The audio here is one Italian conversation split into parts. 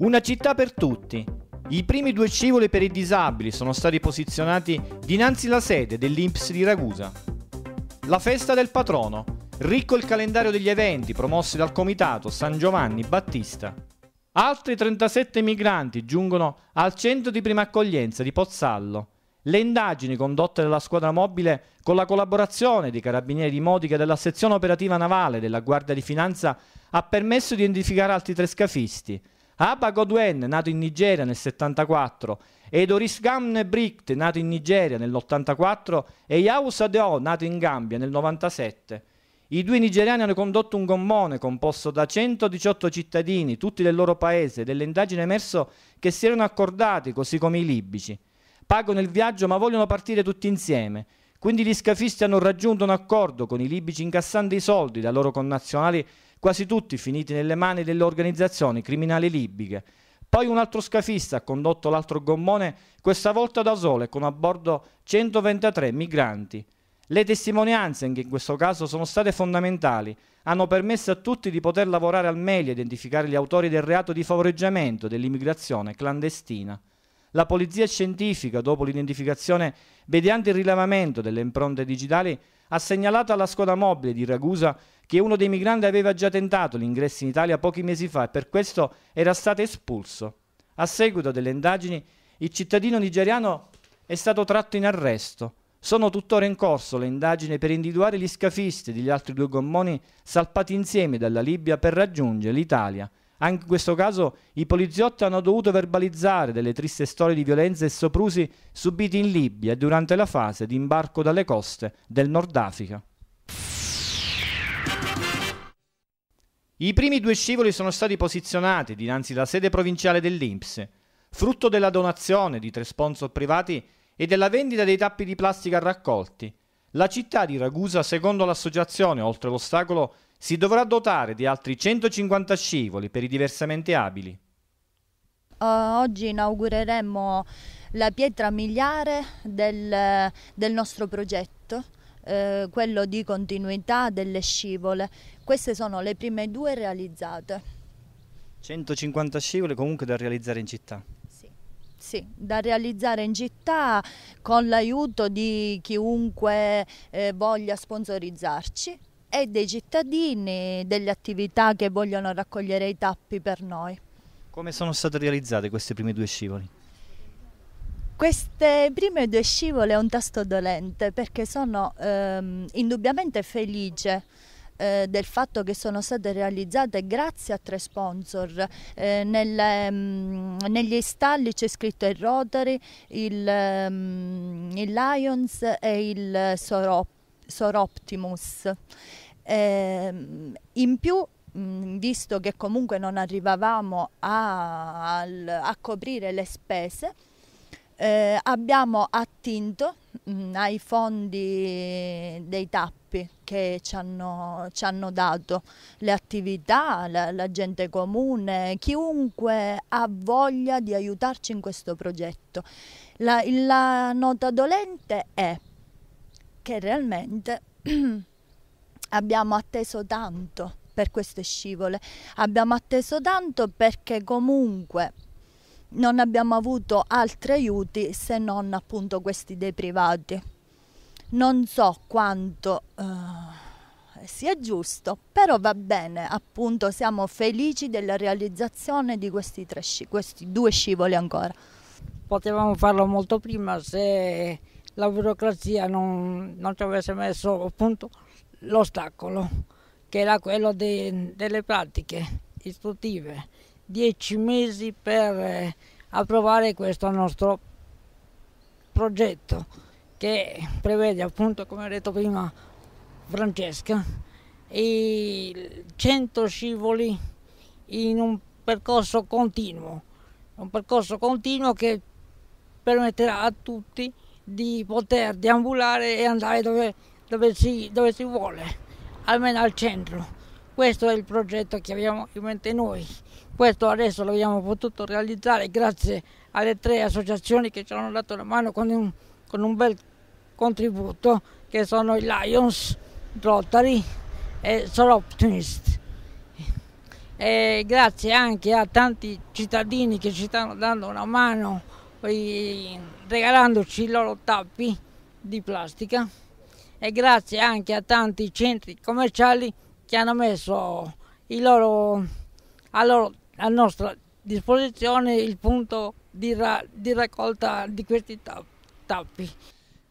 Una città per tutti. I primi due scivoli per i disabili sono stati posizionati dinanzi alla sede dell'Inps di Ragusa. La festa del patrono. Ricco il calendario degli eventi promossi dal comitato San Giovanni Battista. Altri 37 migranti giungono al centro di prima accoglienza di Pozzallo. Le indagini condotte dalla squadra mobile con la collaborazione dei carabinieri di Modica della sezione operativa navale della Guardia di Finanza ha permesso di identificare altri tre scafisti, Abba Godwen, nato in Nigeria nel 74, e Doris Gamne Bricht, nato in Nigeria nell'84, e Yaus Adeo, nato in Gambia nel 97. I due nigeriani hanno condotto un gommone composto da 118 cittadini, tutti del loro paese, delle indagini emerso che si erano accordati, così come i libici. Pagano il viaggio ma vogliono partire tutti insieme. Quindi gli scafisti hanno raggiunto un accordo con i libici incassando i soldi dai loro connazionali quasi tutti finiti nelle mani delle organizzazioni criminali libiche. Poi un altro scafista ha condotto l'altro gommone, questa volta da sole, con a bordo 123 migranti. Le testimonianze, anche in questo caso, sono state fondamentali, hanno permesso a tutti di poter lavorare al meglio e identificare gli autori del reato di favoreggiamento dell'immigrazione clandestina. La polizia scientifica, dopo l'identificazione mediante il rilevamento delle impronte digitali, ha segnalato alla squadra mobile di Ragusa che uno dei migranti aveva già tentato l'ingresso in Italia pochi mesi fa e per questo era stato espulso. A seguito delle indagini, il cittadino nigeriano è stato tratto in arresto. Sono tuttora in corso le indagini per individuare gli scafisti degli altri due gommoni salpati insieme dalla Libia per raggiungere l'Italia. Anche in questo caso i poliziotti hanno dovuto verbalizzare delle triste storie di violenze e soprusi subiti in Libia durante la fase di imbarco dalle coste del Nord Africa. I primi due scivoli sono stati posizionati dinanzi alla sede provinciale dell'Inps, frutto della donazione di tre sponsor privati e della vendita dei tappi di plastica raccolti, la città di Ragusa, secondo l'associazione Oltre l'Ostacolo, si dovrà dotare di altri 150 scivoli per i diversamente abili. Uh, oggi inaugureremo la pietra miliare del, del nostro progetto, eh, quello di continuità delle scivole. Queste sono le prime due realizzate. 150 scivole comunque da realizzare in città. Sì, da realizzare in città con l'aiuto di chiunque eh, voglia sponsorizzarci e dei cittadini, delle attività che vogliono raccogliere i tappi per noi. Come sono state realizzate queste prime due scivoli? Queste prime due scivole è un tasto dolente perché sono ehm, indubbiamente felice eh, del fatto che sono state realizzate grazie a tre sponsor. Eh, nelle, ehm, mh, negli stalli c'è scritto il Rotary, il, mh, ehm, il Lions e il Sorop Soroptimus. Eh, in più mm, visto che comunque non arrivavamo a, a coprire le spese, eh, abbiamo attinto mh, mm, ai fondi dei tappi che ci hanno, ci hanno dato, le attività, la, la, gente comune, chiunque ha voglia di aiutarci in questo progetto. La, la nota dolente è che realmente abbiamo atteso tanto per queste scivole, abbiamo atteso tanto perché comunque non abbiamo avuto altri aiuti se non appunto questi dei privati. Non so quanto uh, sia giusto, però va bene, appunto siamo felici della realizzazione di questi, tre sci questi due scivoli ancora. Potevamo farlo molto prima se la burocrazia non, non ci avesse messo appunto l'ostacolo, che era quello de, delle pratiche istruttive dieci mesi per eh, approvare questo nostro progetto che prevede appunto come ha detto prima Francesca i 100 scivoli in un percorso continuo un percorso continuo che permetterà a tutti di poter deambulare e andare dove, dove, si, dove si vuole almeno al centro questo è il progetto che abbiamo in mente noi questo adesso l'abbiamo potuto realizzare grazie alle tre associazioni che ci hanno dato la mano con un, con un bel contributo che sono i Lions, Rotary e Soroptimist. E grazie anche a tanti cittadini che ci stanno dando una mano regalandoci i loro tappi di plastica e grazie anche a tanti centri commerciali che hanno messo i loro, loro a nostra disposizione il punto di, ra di raccolta di questi ta tappi.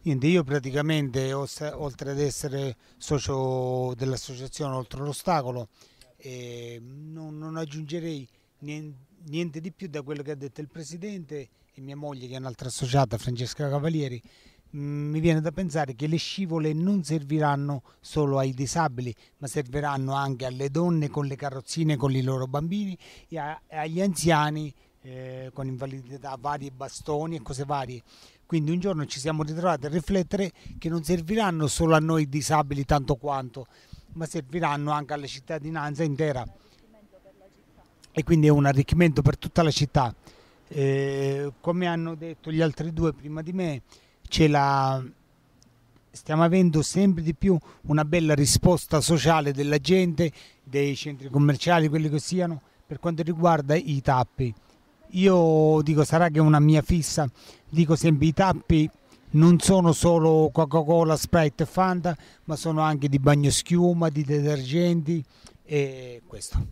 Quindi io praticamente, oltre ad essere socio dell'associazione Oltre l'Ostacolo, eh, non, non, aggiungerei niente, niente di più da quello che ha detto il Presidente e mia moglie che è un'altra associata, Francesca Cavalieri, Mm, mi viene da pensare che le scivole non serviranno solo ai disabili, ma serviranno anche alle donne con le carrozzine, con i loro bambini e a, agli anziani eh, con invalidità vari bastoni e cose varie. Quindi un giorno ci siamo ritrovati a riflettere che non serviranno solo a noi disabili tanto quanto, ma serviranno anche alla cittadinanza intera. E quindi è un arricchimento per tutta la città. Eh, come hanno detto gli altri due prima di me, ce la stiamo avendo sempre di più una bella risposta sociale della gente, dei centri commerciali, quelli che siano, per quanto riguarda i tappi. Io dico, sarà che è una mia fissa, dico sempre i tappi non sono solo Coca-Cola, Sprite e Fanta, ma sono anche di bagnoschiuma, di detergenti e questo.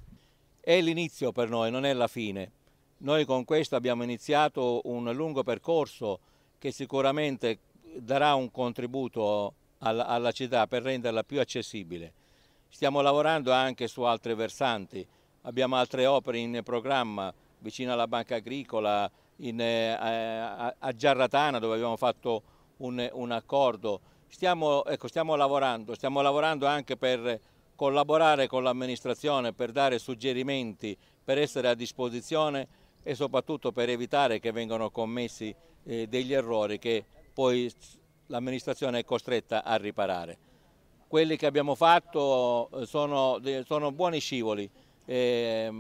È l'inizio per noi, non è la fine. Noi con questo abbiamo iniziato un lungo percorso che sicuramente darà un contributo alla, alla città per renderla più accessibile. Stiamo lavorando anche su altri versanti, abbiamo altre opere in programma vicino alla banca agricola, in, eh, a, a Giarratana dove abbiamo fatto un, un accordo. Stiamo, ecco, stiamo, lavorando, stiamo lavorando anche per collaborare con l'amministrazione, per dare suggerimenti, per essere a disposizione e soprattutto per evitare che vengano commessi eh, degli errori che poi l'amministrazione è costretta a riparare. Quelli che abbiamo fatto eh, sono, sono buoni scivoli, eh,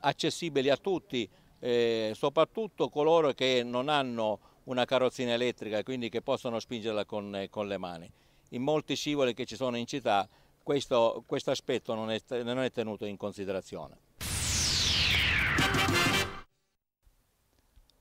accessibili a tutti, eh, soprattutto coloro che non hanno una carrozzina elettrica, e quindi che possono spingerla con, eh, con le mani. In molti scivoli che ci sono in città questo, questo aspetto non è, non è tenuto in considerazione.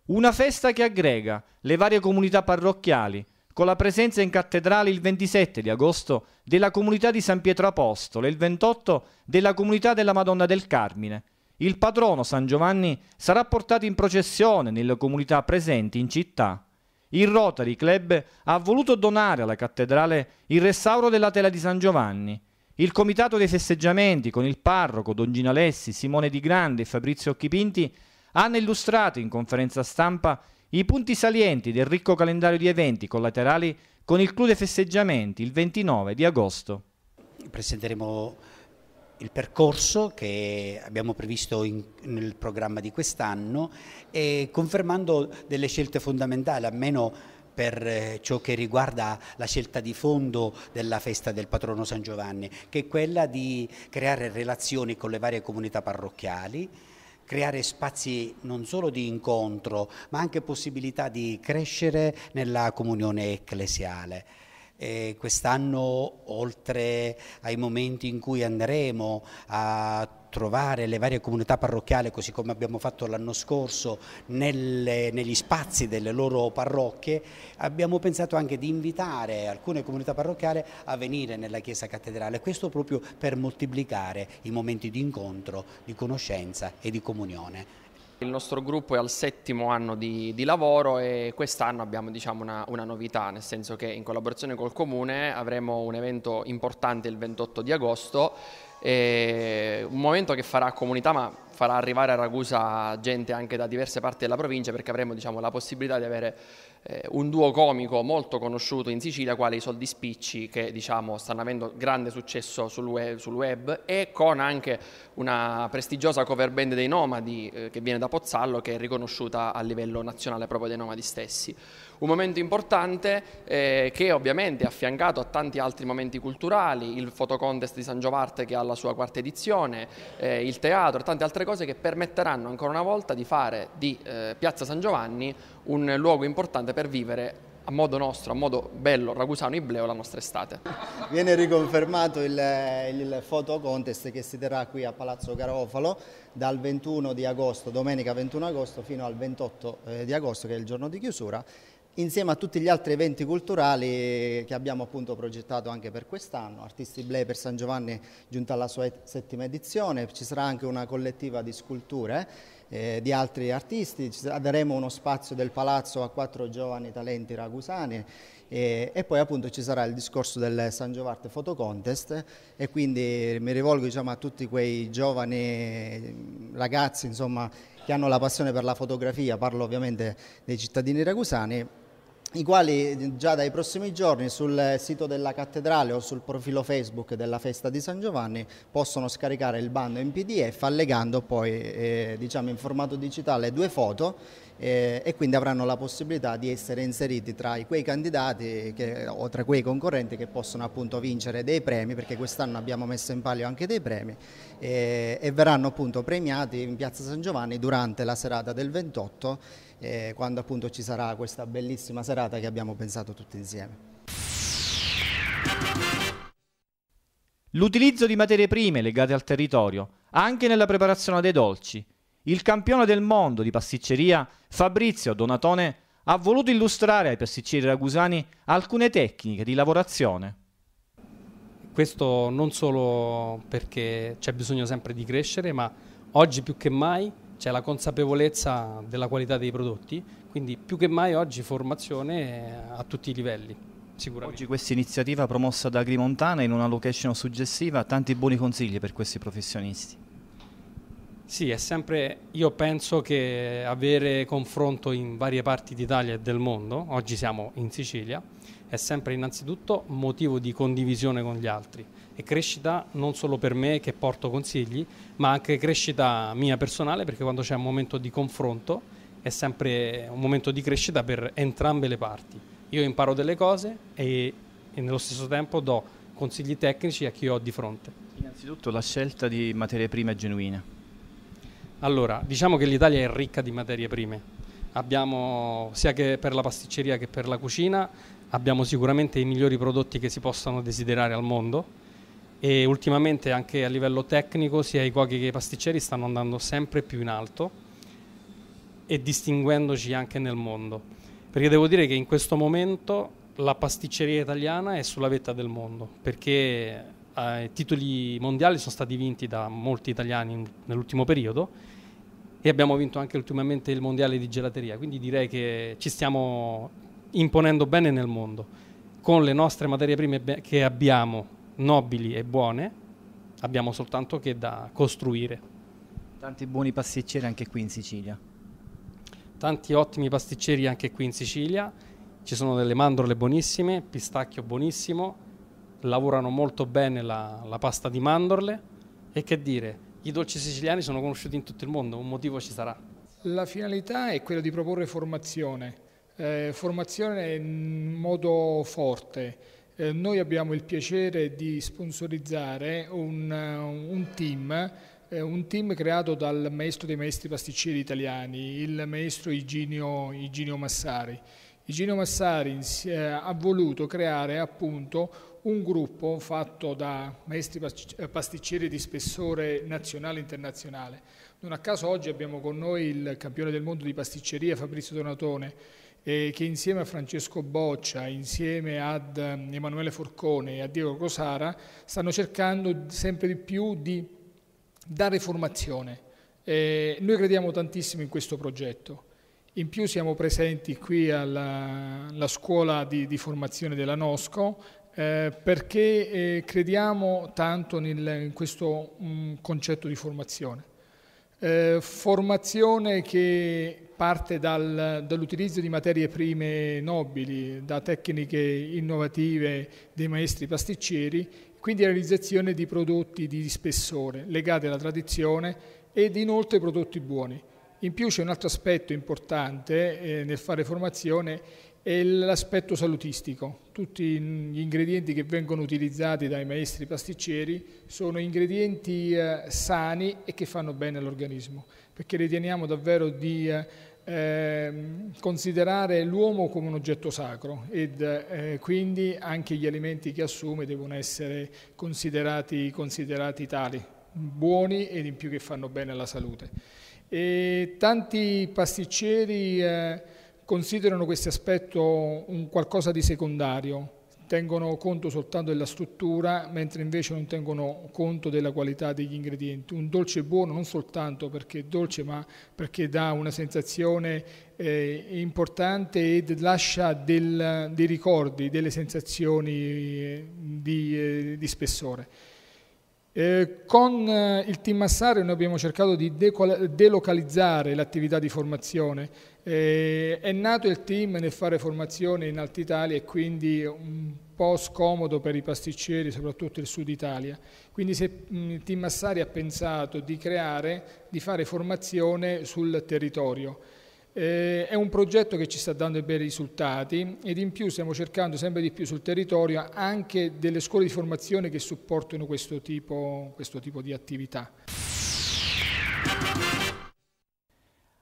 Una festa che aggrega le varie comunità parrocchiali, con la presenza in cattedrale il 27 di agosto della comunità di San Pietro Apostolo e il 28 della comunità della Madonna del Carmine. Il patrono San Giovanni sarà portato in processione nelle comunità presenti in città. Il Rotary Club ha voluto donare alla cattedrale il restauro della tela di San Giovanni. Il comitato dei festeggiamenti con il parroco Don Gino Alessi, Simone Di Grande e Fabrizio Occhipinti hanno illustrato in conferenza stampa i punti salienti del ricco calendario di eventi collaterali con il Club dei Festeggiamenti il 29 di agosto. Presenteremo il percorso che abbiamo previsto in, nel programma di quest'anno e confermando delle scelte fondamentali, almeno per eh, ciò che riguarda la scelta di fondo della festa del patrono San Giovanni, che è quella di creare relazioni con le varie comunità parrocchiali, creare spazi non solo di incontro, ma anche possibilità di crescere nella comunione ecclesiale. Eh, quest'anno, oltre ai momenti in cui andremo a trovare le varie comunità parrocchiali, così come abbiamo fatto l'anno scorso, nelle, negli spazi delle loro parrocchie, abbiamo pensato anche di invitare alcune comunità parrocchiali a venire nella chiesa cattedrale, questo proprio per moltiplicare i momenti di incontro, di conoscenza e di comunione. Il nostro gruppo è al settimo anno di, di lavoro e quest'anno abbiamo diciamo, una, una, novità, nel senso che in collaborazione col Comune avremo un evento importante il 28 di agosto, un momento che farà comunità ma farà arrivare a Ragusa gente anche da diverse parti della provincia perché avremo diciamo, la possibilità di avere eh, un duo comico molto conosciuto in Sicilia, quale i Soldi Spicci, che diciamo, stanno avendo grande successo sul web, sul web, e con anche una prestigiosa cover band dei Nomadi, eh, che viene da Pozzallo, che è riconosciuta a livello nazionale proprio dei Nomadi stessi. Un momento importante eh, che ovviamente è affiancato a tanti altri momenti culturali, il fotocontest di San Giovarte che ha la sua quarta edizione, eh, il teatro, e tante altre cose che permetteranno ancora una volta di fare di eh, Piazza San Giovanni un luogo importante per vivere a modo nostro, a modo bello, ragusano, ibleo, la nostra estate. Viene riconfermato il, il foto contest che si terrà qui a Palazzo Garofalo dal 21 di agosto, domenica 21 agosto, fino al 28 eh, di agosto, che è il giorno di chiusura, insieme a tutti gli altri eventi culturali che abbiamo appunto progettato anche per quest'anno, Artisti Blei per San Giovanni giunta alla sua settima edizione, ci sarà anche una collettiva di sculture eh, di altri artisti, daremo uno spazio del palazzo a quattro giovani talenti ragusani e, e poi appunto ci sarà il discorso del San Giovarte Photo Contest e quindi mi rivolgo diciamo, a tutti quei giovani ragazzi insomma, che hanno la passione per la fotografia, parlo ovviamente dei cittadini ragusani, i quali già dai prossimi giorni sul sito della cattedrale o sul profilo Facebook della festa di San Giovanni possono scaricare il bando in PDF allegando poi eh, diciamo in formato digitale due foto eh, e quindi avranno la possibilità di essere inseriti tra quei candidati che, o tra quei concorrenti che possono appunto vincere dei premi perché quest'anno abbiamo messo in palio anche dei premi eh, e verranno appunto premiati in piazza San Giovanni durante la serata del 28 eh, quando appunto ci sarà questa bellissima serata che abbiamo pensato tutti insieme. L'utilizzo di materie prime legate al territorio, anche nella preparazione dei dolci. Il campione del mondo di pasticceria Fabrizio Donatone ha voluto illustrare ai pasticceri ragusani alcune tecniche di lavorazione. Questo non solo perché c'è bisogno sempre di crescere, ma oggi più che mai c'è cioè, la consapevolezza della qualità dei prodotti, quindi più che mai oggi formazione a tutti i livelli. Oggi questa iniziativa promossa da Agrimontana in una location suggestiva, tanti buoni consigli per questi professionisti. Sì, è sempre, io penso che avere confronto in varie parti d'Italia e del mondo, oggi siamo in Sicilia, è sempre innanzitutto motivo di condivisione con gli altri e crescita non solo per me che porto consigli, ma anche crescita mia personale perché quando c'è un momento di confronto è sempre un momento di crescita per entrambe le parti. Io imparo delle cose e, e nello stesso tempo do consigli tecnici a chi ho di fronte. Innanzitutto la scelta di materie prime genuine allora, diciamo che l'Italia è ricca di materie prime, abbiamo sia che per la pasticceria che per la cucina, abbiamo sicuramente i migliori prodotti che si possano desiderare al mondo e ultimamente anche a livello tecnico sia i cuochi che i pasticceri stanno andando sempre più in alto e distinguendoci anche nel mondo, perché devo dire che in questo momento la pasticceria italiana è sulla vetta del mondo, perché eh, titoli mondiali sono stati vinti da molti italiani nell'ultimo periodo e abbiamo vinto anche ultimamente il mondiale di gelateria, quindi direi che ci stiamo imponendo bene nel mondo. Con le nostre materie prime che abbiamo, nobili e buone, abbiamo soltanto che da costruire. Tanti buoni pasticceri anche qui in Sicilia. Tanti ottimi pasticceri anche qui in Sicilia. Ci sono delle mandorle buonissime, pistacchio buonissimo, lavorano molto bene la, la pasta di mandorle e che dire, i dolci siciliani sono conosciuti in tutto il mondo, un motivo ci sarà. La finalità è quella di proporre formazione, eh, formazione in modo forte. Eh, noi abbiamo il piacere di sponsorizzare un, eh, un team eh, un team creato dal maestro dei maestri pasticceri italiani, il maestro Iginio, Iginio Massari. Iginio Massari eh, ha voluto creare appunto un gruppo fatto da maestri eh, pasticceri di spessore nazionale e internazionale. Non a caso oggi abbiamo con noi il campione del mondo di pasticceria Fabrizio Donatone, eh, che insieme a Francesco Boccia, insieme ad eh, Emanuele Forcone e a Diego Rosara stanno cercando sempre di più di dare formazione. Eh, noi crediamo tantissimo in questo progetto. In più siamo presenti qui alla, alla scuola di, di, formazione della NOSCO eh, perché eh, crediamo tanto nel, in questo mh, mm, concetto di formazione. Eh, formazione che parte dal, dall'utilizzo di materie prime nobili, da tecniche innovative dei maestri pasticceri, quindi la realizzazione di prodotti di spessore legati alla tradizione ed inoltre prodotti buoni. In più c'è un altro aspetto importante eh, nel fare formazione è l'aspetto salutistico. Tutti gli ingredienti che vengono utilizzati dai maestri pasticceri sono ingredienti eh, sani e che fanno bene all'organismo, perché riteniamo davvero di eh, ehm, considerare l'uomo come un oggetto sacro ed eh, quindi anche gli alimenti che assume devono essere considerati, considerati tali, buoni ed in più che fanno bene alla salute. E tanti pasticceri eh, considerano questo aspetto un qualcosa di secondario, tengono conto soltanto della struttura, mentre invece non tengono conto della qualità degli ingredienti. Un dolce buono non soltanto perché è dolce, ma perché dà una sensazione eh, importante ed lascia del, dei ricordi, delle sensazioni eh, di, eh, di spessore. Eh, con eh, il team Massari noi abbiamo cercato di delocalizzare l'attività di formazione. Eh, è nato il team nel fare formazione in Alta Italia e quindi un po' scomodo per i pasticceri, soprattutto il Sud Italia. Quindi se, mh, mm, il team Massari ha pensato di creare, di fare formazione sul territorio. Eh, è un progetto che ci sta dando dei bei risultati ed in più stiamo cercando sempre di più sul territorio anche delle scuole di formazione che supportino questo tipo, questo tipo di attività.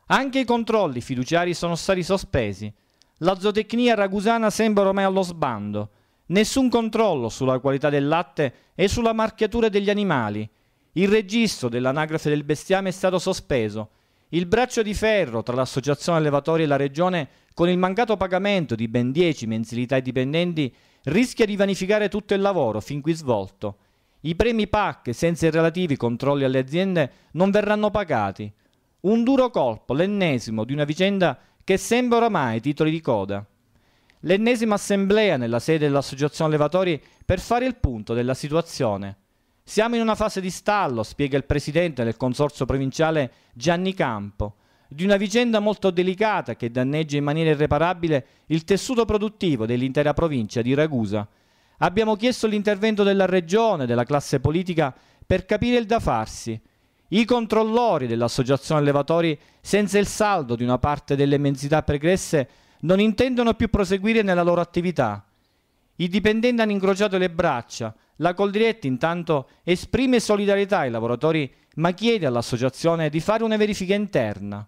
Anche i controlli fiduciari sono stati sospesi. La zootecnia ragusana sembra ormai allo sbando. Nessun controllo sulla qualità del latte e sulla marchiatura degli animali. Il registro dell'anagrafe del bestiame è stato sospeso il braccio di ferro tra l'Associazione Allevatori e la Regione, con il mancato pagamento di ben 10 mensilità ai dipendenti, rischia di vanificare tutto il lavoro fin qui svolto. I premi PAC, senza i relativi controlli alle aziende, non verranno pagati. Un duro colpo, l'ennesimo, di una vicenda che sembra oramai titoli di coda. L'ennesima assemblea nella sede dell'Associazione Allevatori per fare il punto della situazione. Siamo in una fase di stallo, spiega il presidente del consorzio provinciale Gianni Campo, di una vicenda molto delicata che danneggia in maniera irreparabile il tessuto produttivo dell'intera provincia di Ragusa. Abbiamo chiesto l'intervento della regione, della classe politica, per capire il da farsi. I controllori dell'associazione allevatori, senza il saldo di una parte delle immensità pregresse, non intendono più proseguire nella loro attività. I dipendenti hanno incrociato le braccia, la Coldiretti intanto esprime solidarietà ai lavoratori ma chiede all'associazione di fare una verifica interna.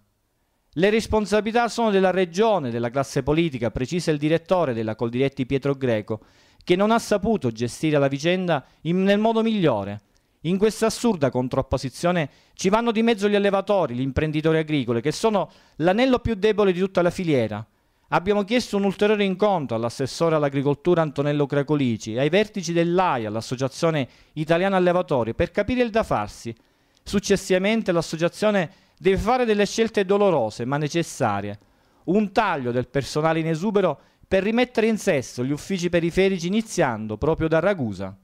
Le responsabilità sono della regione, della classe politica, precisa il direttore della Coldiretti Pietro Greco, che non ha saputo gestire la vicenda in, nel modo migliore. In questa assurda contrapposizione ci vanno di mezzo gli allevatori, gli imprenditori agricoli, che sono l'anello più debole di tutta la filiera. Abbiamo chiesto un ulteriore incontro all'assessore all'agricoltura Antonello Cracolici, ai vertici dell'AIA, l'Associazione Italiana Allevatori, per capire il da farsi. Successivamente l'associazione deve fare delle scelte dolorose ma necessarie. Un taglio del personale in esubero per rimettere in sesso gli uffici periferici iniziando proprio da Ragusa.